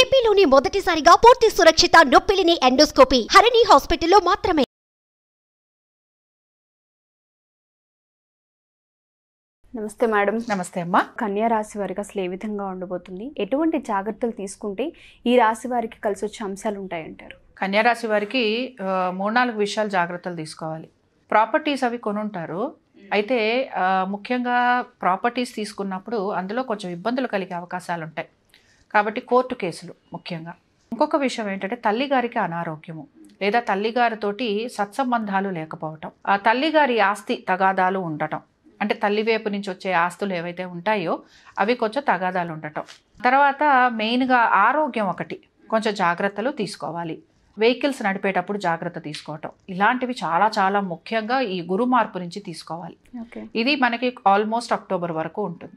ఏపీలోని మొదటిసారిగా పూర్తి సురక్షిత నొప్పిలిని ఎండోస్కోపీ హరిణి హాస్పిటల్లో మాత్రమే నమస్తే మేడం నమస్తే అమ్మా కన్యా రాశి వారికి అసలు ఏ విధంగా ఉండబోతుంది ఎటువంటి జాగ్రత్తలు తీసుకుంటే ఈ రాశి వారికి కలిసి వచ్చే అంశాలు ఉంటాయంటారు కన్యా రాశి వారికి మూడు నాలుగు విషయాలు జాగ్రత్తలు తీసుకోవాలి ప్రాపర్టీస్ అవి కొనుంటారు అయితే ముఖ్యంగా ప్రాపర్టీస్ తీసుకున్నప్పుడు అందులో కొంచెం ఇబ్బందులు కలిగే అవకాశాలు ఉంటాయి కాబట్టి కోర్టు కేసులు ముఖ్యంగా ఇంకొక విషయం ఏంటంటే తల్లిగారికి అనారోగ్యము లేదా తల్లిగారితోటి సత్సంబంధాలు లేకపోవటం ఆ తల్లిగారి ఆస్తి తగాదాలు ఉండటం అంటే తల్లివేపు నుంచి వచ్చే ఆస్తులు ఏవైతే ఉంటాయో అవి కొంచెం తగాదాలు ఉండటం తర్వాత మెయిన్గా ఆరోగ్యం ఒకటి కొంచెం జాగ్రత్తలు తీసుకోవాలి వెహికల్స్ నడిపేటప్పుడు జాగ్రత్త తీసుకోవటం ఇలాంటివి చాలా చాలా ముఖ్యంగా ఈ గురు మార్పు నుంచి తీసుకోవాలి ఇది మనకి ఆల్మోస్ట్ అక్టోబర్ వరకు ఉంటుంది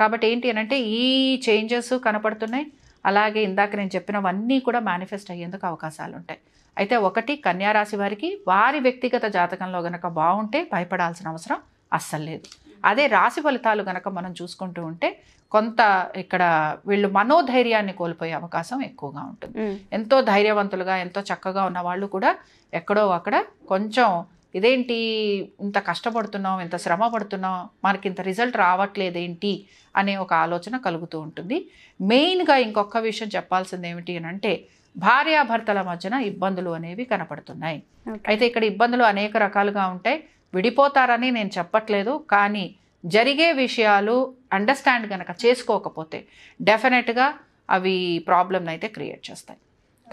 కాబట్టి ఏంటి అని అంటే ఈ చేంజెస్ కనపడుతున్నాయి అలాగే ఇందాక నేను చెప్పినవన్నీ కూడా మేనిఫెస్ట్ అయ్యేందుకు అవకాశాలు ఉంటాయి అయితే ఒకటి కన్యారాశి వారికి వారి వ్యక్తిగత జాతకంలో గనక బాగుంటే భయపడాల్సిన అవసరం అస్సలు లేదు అదే రాశి ఫలితాలు గనక మనం చూసుకుంటూ ఉంటే కొంత ఇక్కడ వీళ్ళు మనోధైర్యాన్ని కోల్పోయే అవకాశం ఎక్కువగా ఉంటుంది ఎంతో ధైర్యవంతులుగా ఎంతో చక్కగా ఉన్న వాళ్ళు కూడా ఎక్కడో అక్కడ కొంచెం ఇదేంటి ఇంత కష్టపడుతున్నాం ఇంత శ్రమ పడుతున్నాం మనకి ఇంత రిజల్ట్ రావట్లేదేంటి అనే ఒక ఆలోచన కలుగుతూ ఉంటుంది మెయిన్గా ఇంకొక విషయం చెప్పాల్సింది ఏమిటి అని అంటే భార్యాభర్తల మధ్యన ఇబ్బందులు అనేవి కనపడుతున్నాయి అయితే ఇక్కడ ఇబ్బందులు అనేక రకాలుగా ఉంటాయి విడిపోతారని నేను చెప్పట్లేదు కానీ జరిగే విషయాలు అండర్స్టాండ్ కనుక చేసుకోకపోతే డెఫినెట్గా అవి ప్రాబ్లమ్ అయితే క్రియేట్ చేస్తాయి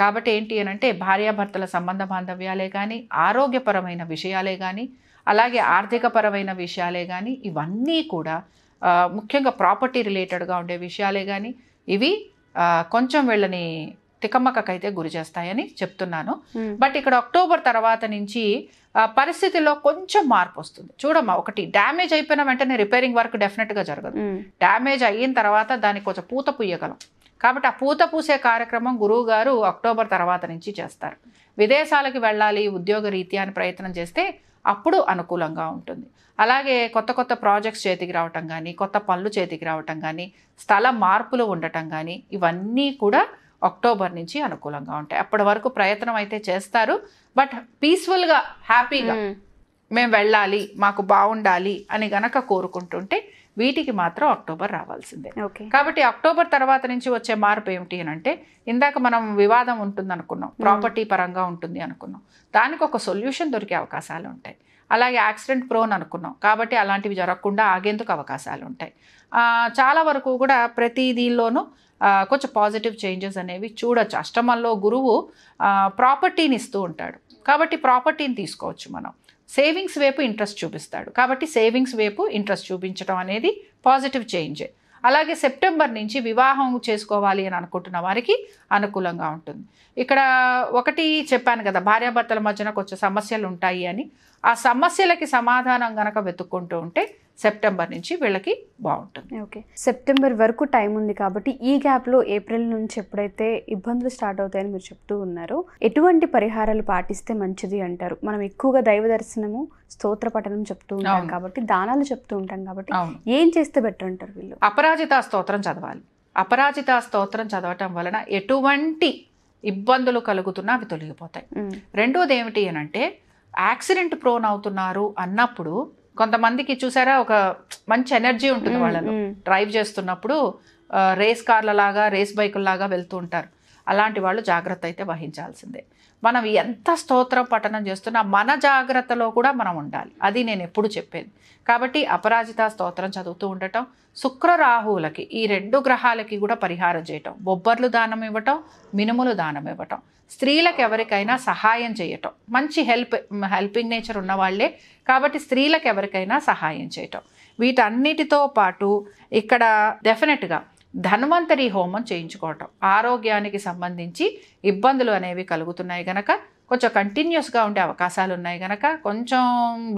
కాబట్టి ఏంటి అని అంటే భార్యాభర్తల సంబంధ బాంధవ్యాలే కానీ ఆరోగ్యపరమైన విషయాలే కానీ అలాగే ఆర్థికపరమైన విషయాలే కానీ ఇవన్నీ కూడా ముఖ్యంగా ప్రాపర్టీ రిలేటెడ్గా ఉండే విషయాలే కానీ ఇవి కొంచెం వీళ్ళని తికమ్మకకైతే గురి చేస్తాయని చెప్తున్నాను hmm. బట్ ఇక్కడ అక్టోబర్ తర్వాత నుంచి పరిస్థితిలో కొంచెం మార్పు వస్తుంది చూడమ్మా ఒకటి డ్యామేజ్ అయిపోయిన వెంటనే రిపేరింగ్ వర్క్ డెఫినెట్గా జరగదు hmm. డ్యామేజ్ అయిన తర్వాత దానికి కొంచెం పూత పూయగలం కాబట్టి ఆ పూత పూసే కార్యక్రమం గురువు గారు అక్టోబర్ తర్వాత నుంచి చేస్తారు విదేశాలకు వెళ్ళాలి ఉద్యోగ రీత్యా అని ప్రయత్నం చేస్తే అప్పుడు అనుకూలంగా ఉంటుంది అలాగే కొత్త కొత్త ప్రాజెక్ట్స్ చేతికి రావటం కానీ కొత్త పనులు చేతికి రావటం కానీ స్థల మార్పులు ఉండటం కానీ ఇవన్నీ కూడా అక్టోబర్ నుంచి అనుకూలంగా ఉంటాయి అప్పటి వరకు ప్రయత్నం అయితే చేస్తారు బట్ పీస్ఫుల్గా హ్యాపీగా మేము వెళ్ళాలి మాకు బాగుండాలి అని గనక కోరుకుంటుంటే వీటికి మాత్రం అక్టోబర్ రావాల్సిందే కాబట్టి అక్టోబర్ తర్వాత నుంచి వచ్చే మార్పు ఏమిటి అని అంటే ఇందాక మనం వివాదం ఉంటుంది అనుకున్నాం ప్రాపర్టీ పరంగా ఉంటుంది అనుకున్నాం దానికి ఒక సొల్యూషన్ దొరికే అవకాశాలు ఉంటాయి అలాగే యాక్సిడెంట్ ప్రోన్ అనుకున్నాం కాబట్టి అలాంటివి జరగకుండా ఆగేందుకు అవకాశాలు ఉంటాయి చాలా వరకు కూడా ప్రతి దీనిలోనూ కొంచెం పాజిటివ్ చేంజెస్ అనేవి చూడొచ్చు అష్టమంలో గురువు ప్రాపర్టీని ఇస్తూ ఉంటాడు కాబట్టి ప్రాపర్టీని తీసుకోవచ్చు మనం సేవింగ్స్ వైపు ఇంట్రెస్ట్ చూపిస్తాడు కాబట్టి సేవింగ్స్ వైపు ఇంట్రెస్ట్ చూపించడం అనేది పాజిటివ్ చేంజే అలాగే సెప్టెంబర్ నుంచి వివాహం చేసుకోవాలి అని అనుకుంటున్న వారికి అనుకూలంగా ఉంటుంది ఇక్కడ ఒకటి చెప్పాను కదా భార్యాభర్తల మధ్యన కొంచెం సమస్యలు ఉంటాయి అని ఆ సమస్యలకి సమాధానం కనుక వెతుక్కుంటూ ఉంటే సెప్టెంబర్ నుంచి వీళ్ళకి బాగుంటుంది ఓకే సెప్టెంబర్ వరకు టైం ఉంది కాబట్టి ఈ గ్యాప్లో ఏప్రిల్ నుంచి ఎప్పుడైతే ఇబ్బందులు స్టార్ట్ అవుతాయని మీరు చెప్తూ ఉన్నారు ఎటువంటి పరిహారాలు పాటిస్తే మంచిది అంటారు మనం ఎక్కువగా దైవ దర్శనము స్తోత్ర పఠనం చెప్తూ ఉంటాం కాబట్టి దానాలు చెప్తూ ఉంటాం కాబట్టి ఏం చేస్తే బెటర్ అంటారు వీళ్ళు అపరాజిత స్తోత్రం చదవాలి అపరాజిత స్తోత్రం చదవటం వలన ఎటువంటి ఇబ్బందులు కలుగుతున్నా అవి తొలగిపోతాయి రెండోది ఏమిటి అని అంటే యాక్సిడెంట్ ప్రోన్ అవుతున్నారు అన్నప్పుడు కొంతమందికి చూసారా ఒక మంచి ఎనర్జీ ఉంటుంది వాళ్ళలో డ్రైవ్ చేస్తున్నప్పుడు రేస్ కార్ల లాగా రేస్ బైకుల లాగా వెళ్తూ ఉంటారు అలాంటి వాళ్ళు జాగ్రత్త అయితే వహించాల్సిందే మనం ఎంత స్తోత్రం పఠనం చేస్తున్నా మన జాగ్రత్తలో కూడా మనం ఉండాలి అది నేను ఎప్పుడు చెప్పేది కాబట్టి అపరాజిత స్తోత్రం చదువుతూ ఉండటం శుక్రరాహువులకి ఈ రెండు గ్రహాలకి కూడా పరిహారం చేయటం బొబ్బర్లు దానం ఇవ్వటం మినుములు దానం ఇవ్వటం స్త్రీలకు ఎవరికైనా సహాయం చేయటం మంచి హెల్ప్ హెల్పింగ్ నేచర్ ఉన్నవాళ్లే కాబట్టి స్త్రీలకు ఎవరికైనా సహాయం చేయటం వీటన్నిటితో పాటు ఇక్కడ డెఫినెట్గా ధన్వంతరి హోమం చేయించుకోవటం ఆరోగ్యానికి సంబంధించి ఇబ్బందులు అనేవి కలుగుతున్నాయి కనుక కొంచెం కంటిన్యూస్గా ఉండే అవకాశాలు ఉన్నాయి కనుక కొంచెం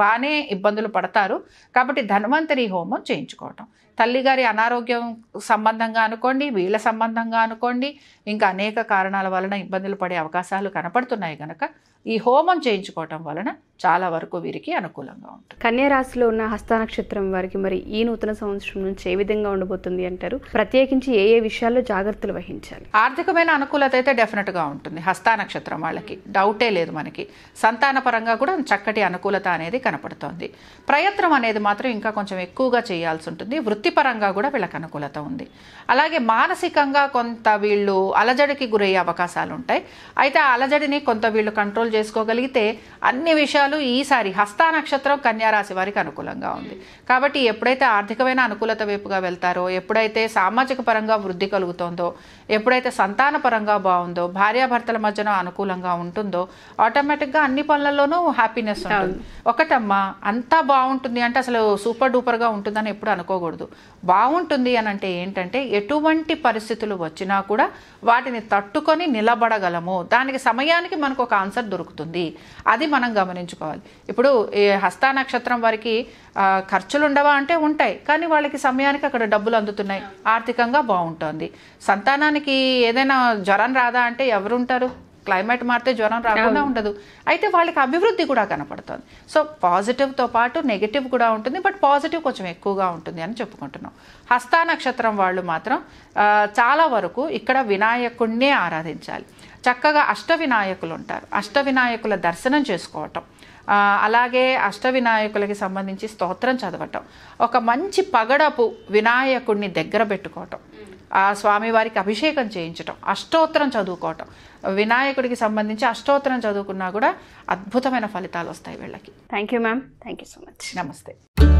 బాగానే ఇబ్బందులు పడతారు కాబట్టి ధన్వంతరి హోమం చేయించుకోవటం తల్లిగారి అనారోగ్యం సంబంధంగా అనుకోండి వీళ్ళ సంబంధంగా అనుకోండి ఇంకా అనేక కారణాల వలన ఇబ్బందులు పడే అవకాశాలు కనపడుతున్నాయి కనుక ఈ హోమం చేయించుకోవటం వలన చాలా వరకు వీరికి అనుకూలంగా ఉంటుంది కన్యా రాశిలో ఉన్న నక్షత్రం వారికి మరి ఈ నూతన సంవత్సరం నుంచి ఏ విధంగా ఉండబోతుంది అంటారు ప్రత్యేకించి ఏ ఏ విషయాల్లో జాగ్రత్తలు వహించాలి ఆర్థికమైన అనుకూలత అయితే డెఫినెట్గా ఉంటుంది హస్తానక్షత్రం వాళ్ళకి డౌటే లేదు మనకి సంతానపరంగా కూడా చక్కటి అనుకూలత అనేది కనపడుతోంది ప్రయత్నం అనేది మాత్రం ఇంకా కొంచెం ఎక్కువగా చేయాల్సి ఉంటుంది వృత్తి వృత్తిపరంగా కూడా వీళ్ళకి అనుకూలత ఉంది అలాగే మానసికంగా కొంత వీళ్ళు అలజడికి గురయ్యే అవకాశాలు ఉంటాయి అయితే ఆ అలజడిని కొంత వీళ్ళు కంట్రోల్ చేసుకోగలిగితే అన్ని విషయాలు ఈసారి హస్తా నక్షత్రం కన్యారాశి వారికి అనుకూలంగా ఉంది కాబట్టి ఎప్పుడైతే ఆర్థికమైన అనుకూలత వైపుగా వెళ్తారో ఎప్పుడైతే సామాజిక పరంగా వృద్ధి కలుగుతుందో ఎప్పుడైతే సంతాన పరంగా బాగుందో భార్యాభర్తల మధ్యన అనుకూలంగా ఉంటుందో ఆటోమేటిక్గా అన్ని పనులలోనూ హ్యాపీనెస్ ఉంటుంది ఒకటమ్మా అంతా బాగుంటుంది అంటే అసలు సూపర్ డూపర్గా ఉంటుందని ఎప్పుడు అనుకోకూడదు బాగుంటుంది అని అంటే ఏంటంటే ఎటువంటి పరిస్థితులు వచ్చినా కూడా వాటిని తట్టుకొని నిలబడగలము దానికి సమయానికి మనకు ఒక ఆన్సర్ దొరుకుతుంది అది మనం గమనించుకోవాలి ఇప్పుడు ఈ హస్తా నక్షత్రం వారికి ఖర్చులు ఉండవా అంటే ఉంటాయి కానీ వాళ్ళకి సమయానికి అక్కడ డబ్బులు అందుతున్నాయి ఆర్థికంగా బాగుంటుంది సంతానానికి ఏదైనా జ్వరం రాదా అంటే ఎవరుంటారు క్లైమేట్ మారితే జ్వరం రాకుండా ఉండదు అయితే వాళ్ళకి అభివృద్ధి కూడా కనపడుతుంది సో పాజిటివ్తో పాటు నెగిటివ్ కూడా ఉంటుంది బట్ పాజిటివ్ కొంచెం ఎక్కువగా ఉంటుంది అని చెప్పుకుంటున్నాం హస్తా నక్షత్రం వాళ్ళు మాత్రం చాలా వరకు ఇక్కడ వినాయకుడినే ఆరాధించాలి చక్కగా అష్ట వినాయకులు ఉంటారు అష్ట వినాయకుల దర్శనం చేసుకోవటం అలాగే అష్ట వినాయకులకి సంబంధించి స్తోత్రం చదవటం ఒక మంచి పగడపు వినాయకుడిని దగ్గర పెట్టుకోవటం ఆ స్వామివారికి అభిషేకం చేయించటం అష్టోత్తరం చదువుకోవటం వినాయకుడికి సంబంధించి అష్టోత్తరం చదువుకున్నా కూడా అద్భుతమైన ఫలితాలు వస్తాయి వీళ్ళకి thank you ma'am thank you so much నమస్తే